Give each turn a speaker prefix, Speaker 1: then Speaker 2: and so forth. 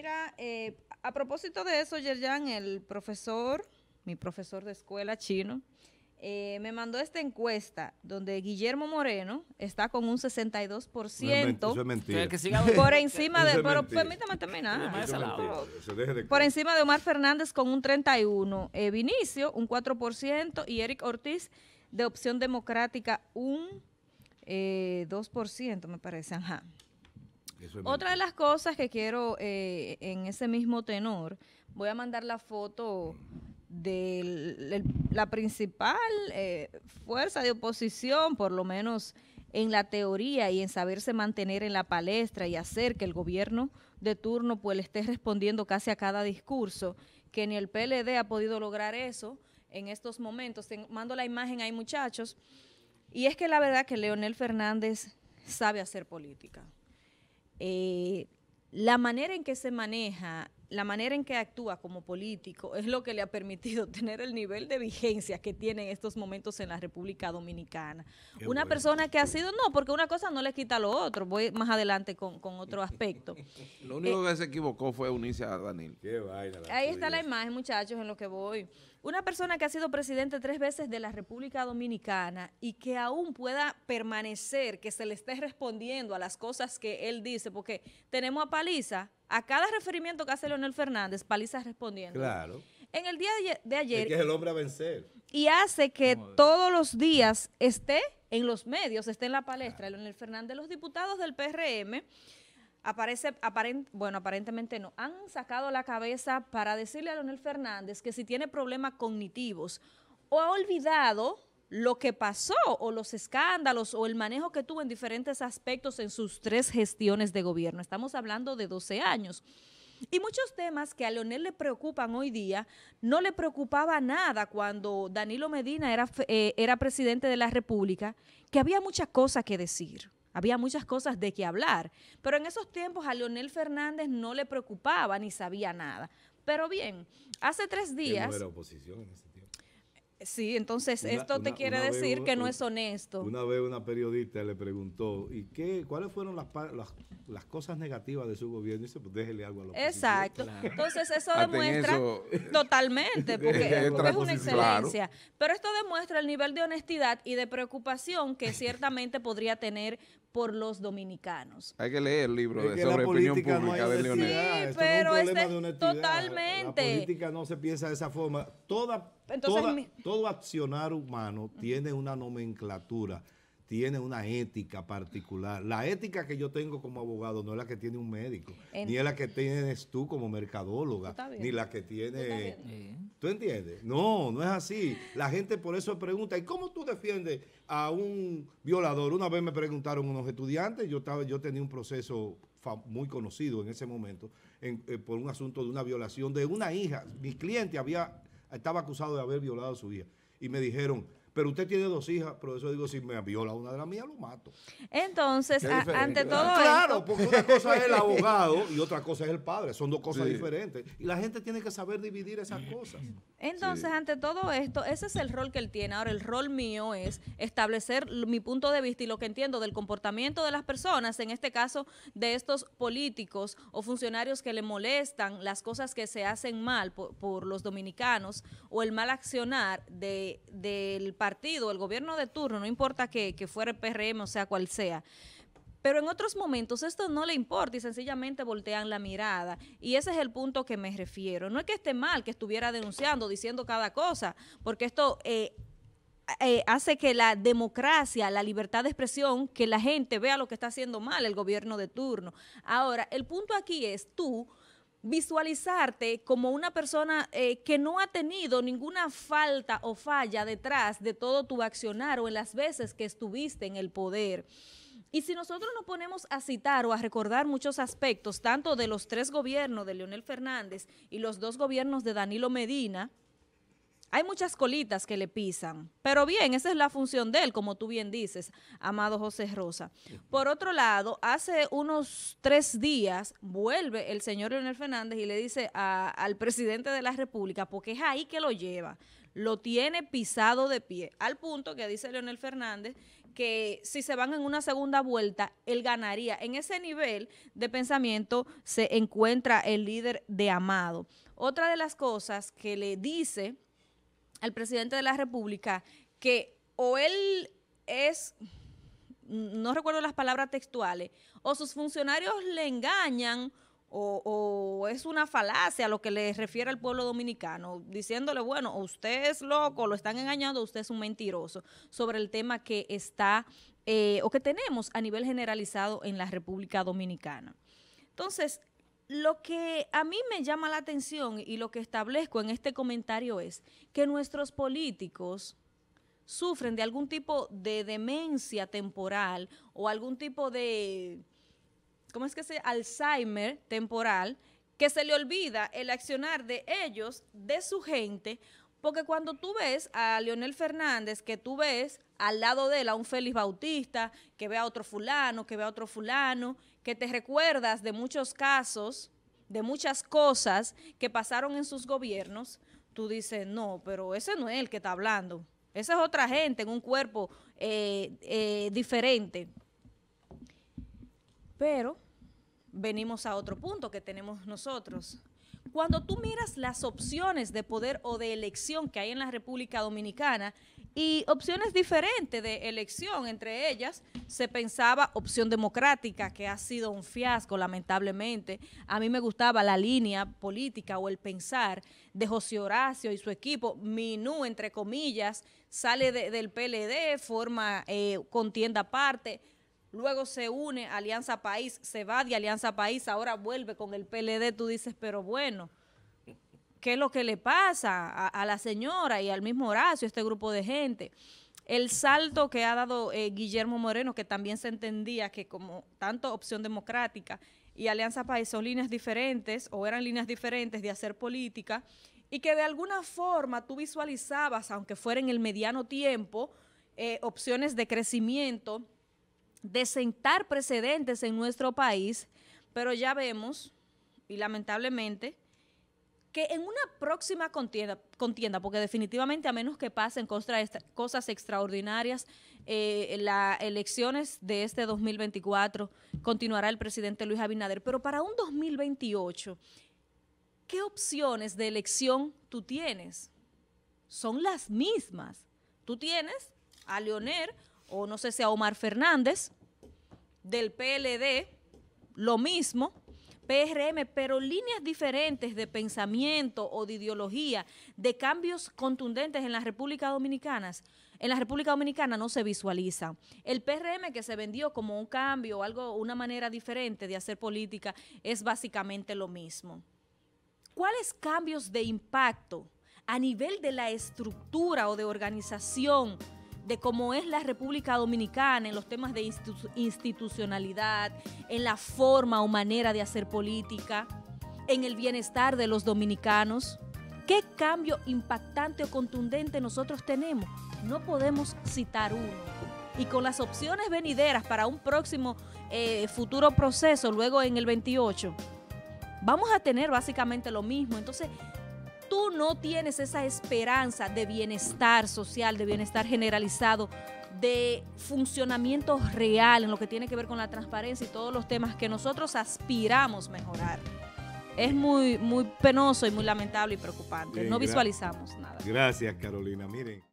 Speaker 1: Mira, eh, a propósito de eso, Yerjan, el profesor, mi profesor de escuela chino, eh, me mandó esta encuesta donde Guillermo Moreno está con un 62% no es por encima de... Pero permítame por encima de Omar Fernández con un 31%, eh, Vinicio un 4% y Eric Ortiz de Opción Democrática un eh, 2%, me parece. Ajá. Otra de las cosas que quiero, eh, en ese mismo tenor, voy a mandar la foto de la principal eh, fuerza de oposición, por lo menos en la teoría y en saberse mantener en la palestra y hacer que el gobierno de turno pues le esté respondiendo casi a cada discurso, que ni el PLD ha podido lograr eso en estos momentos. mando la imagen ahí, muchachos. Y es que la verdad que Leonel Fernández sabe hacer política. Eh, la manera en que se maneja la manera en que actúa como político es lo que le ha permitido tener el nivel de vigencia que tiene en estos momentos en la República Dominicana. una persona que ha sido, no, porque una cosa no le quita lo otro, voy más adelante con, otro aspecto.
Speaker 2: lo único eh, que se equivocó fue unirse a Daniel. Qué vaina, Ahí está la
Speaker 1: imagen, muchachos, en lo que voy. Una persona que ha sido presidente tres veces de la República Dominicana y que aún pueda permanecer, que se le esté respondiendo a las cosas que él dice, porque tenemos a Paliza, a cada referimiento que hace Leonel Fernández, Paliza respondiendo. Claro. En el día de ayer. que es el hombre a vencer. Y hace que todos los días esté en los medios, esté en la palestra Leonel Fernández. Los diputados del PRM aparece, bueno, aparentemente no, han sacado la cabeza para decirle a Leonel Fernández que si tiene problemas cognitivos o ha olvidado lo que pasó o los escándalos o el manejo que tuvo en diferentes aspectos en sus tres gestiones de gobierno. Estamos hablando de 12 años. Y muchos temas que a Leonel le preocupan hoy día, no le preocupaba nada cuando Danilo Medina era, eh, era presidente de la República, que había muchas cosas que decir. Había muchas cosas de que hablar, pero en esos tiempos a Leonel Fernández no le preocupaba ni sabía nada. Pero bien, hace tres días... Sí, entonces esto te quiere decir que no es honesto. Una
Speaker 2: vez una periodista le preguntó, ¿y qué, cuáles fueron las, las, cosas negativas de su gobierno? Y dice, pues déjele
Speaker 1: algo a los Exacto. Entonces eso demuestra totalmente, porque es, una excelencia. Pero esto demuestra el nivel de honestidad y de preocupación que ciertamente podría tener por los dominicanos.
Speaker 2: Hay que leer el libro de, sobre opinión pública de Leonel. Sí, pero es, este totalmente. La política no se piensa de esa forma. Toda, Todo accionar humano tiene una nomenclatura tiene una ética particular. La ética que yo tengo como abogado no es la que tiene un médico, ni es la que tienes tú como mercadóloga, ni la que tiene... ¿Tú, entiendes? No, no es así. La gente por eso pregunta, ¿y cómo tú defiendes a un violador? Una vez me preguntaron unos estudiantes, yo, estaba, yo tenía un proceso muy conocido en ese momento eh, por un asunto de una violación de una hija. Mi cliente había, estaba acusado de haber violado a su hija. Y me dijeron, pero usted tiene dos hijas, pero eso digo, si me viola una de las mías, lo
Speaker 1: mato. Entonces, ante todo Claro, porque
Speaker 2: una cosa es el abogado y otra cosa es el padre. Son dos cosas diferentes. Y la gente tiene que saber dividir esas cosas.
Speaker 1: Entonces, ante todo esto, ese es el rol que él tiene. Ahora, el rol mío es establecer mi punto de vista y lo que entiendo del comportamiento de las personas, en este caso de estos políticos o funcionarios que le molestan las cosas que se hacen mal por, los dominicanos o el mal accionar de, del país el gobierno de turno, no importa que, fuera el PRM, o sea, cual sea. Pero en otros momentos esto no le importa y sencillamente voltean la mirada. Y ese es el punto que me refiero. No es que esté mal que estuviera denunciando, diciendo cada cosa, porque esto eh, eh, hace que la democracia, la libertad de expresión, que la gente vea lo que está haciendo mal el gobierno de turno. Ahora, el punto aquí es tú visualizarte como una persona eh, que no ha tenido ninguna falta o falla detrás de todo tu accionar o en las veces que estuviste en el poder. Y si nosotros nos ponemos a citar o a recordar muchos aspectos, tanto de los tres gobiernos de Leonel Fernández y los dos gobiernos de Danilo Medina, hay muchas colitas que le pisan. Pero bien, esa es la función de él, como tú bien dices, amado José Rosa. Por otro lado, hace unos tres días vuelve el señor Leonel Fernández y le dice al presidente de la República, porque es ahí que lo lleva, lo tiene pisado de pie, al punto que dice Leonel Fernández que si se van en una segunda vuelta, él ganaría. En ese nivel de pensamiento se encuentra el líder de Amado. Otra de las cosas que le dice al presidente de la República que o él es, no recuerdo las palabras textuales, o sus funcionarios le engañan o, es una falacia lo que le refiere al pueblo dominicano, diciéndole, bueno, usted es loco, lo están engañando, usted es un mentiroso, sobre el tema que está eh, o que tenemos a nivel generalizado en la República Dominicana. Entonces, lo que a mí me llama la atención y lo que establezco en este comentario es que nuestros políticos sufren de algún tipo de demencia temporal o algún tipo de, ¿cómo es que se Alzheimer temporal, que se le olvida el accionar de ellos, de su gente, porque cuando tú ves a Leonel Fernández, que tú ves al lado de él a un Félix Bautista, que ve a otro fulano, que ve a otro fulano, que te recuerdas de muchos casos, de muchas cosas que pasaron en sus gobiernos, tú dices, no, pero ese no es el que está hablando. Esa es otra gente en un cuerpo eh, eh, diferente. Pero venimos a otro punto que tenemos nosotros. Cuando tú miras las opciones de poder o de elección que hay en la República Dominicana, y opciones diferentes de elección. Entre ellas se pensaba opción democrática, que ha sido un fiasco, lamentablemente. A mí me gustaba la línea política o el pensar de José Horacio y su equipo. Minú, entre comillas, sale del PLD, forma eh, contienda aparte. Luego se une Alianza País, se va de Alianza País, ahora vuelve con el PLD. Tú dices, pero bueno qué es lo que le pasa a, la señora y al mismo Horacio, este grupo de gente. El salto que ha dado eh, Guillermo Moreno, que también se entendía que como tanto opción democrática y Alianza País son líneas diferentes o eran líneas diferentes de hacer política y que de alguna forma tú visualizabas, aunque fuera en el mediano tiempo, eh, opciones de crecimiento, de sentar precedentes en nuestro país, pero ya vemos, y lamentablemente, que en una próxima contienda, porque definitivamente a menos que pasen cosas, cosas extraordinarias, eh, las elecciones de este 2024 continuará el presidente Luis Abinader, pero para un 2028, ¿qué opciones de elección tú tienes? Son las mismas. Tú tienes a Leonel o no sé si a Omar Fernández del PLD, lo mismo, PRM, pero líneas diferentes de pensamiento o de ideología, de cambios contundentes en la República Dominicana, en la República Dominicana no se visualiza. El PRM que se vendió como un cambio, algo, una manera diferente de hacer política, es básicamente lo mismo. ¿Cuáles cambios de impacto a nivel de la estructura o de organización? de cómo es la República Dominicana en los temas de institucionalidad, en la forma o manera de hacer política, en el bienestar de los dominicanos. ¿Qué cambio impactante o contundente nosotros tenemos? No podemos citar uno. Y con las opciones venideras para un próximo eh, futuro proceso, luego en el 28, vamos a tener básicamente lo mismo. Entonces, tú no tienes esa esperanza de bienestar social, de bienestar generalizado, de funcionamiento real en lo que tiene que ver con la transparencia y todos los temas que nosotros aspiramos mejorar. Es muy, muy penoso y muy lamentable y preocupante. no visualizamos nada.
Speaker 2: Gracias, Carolina. Miren.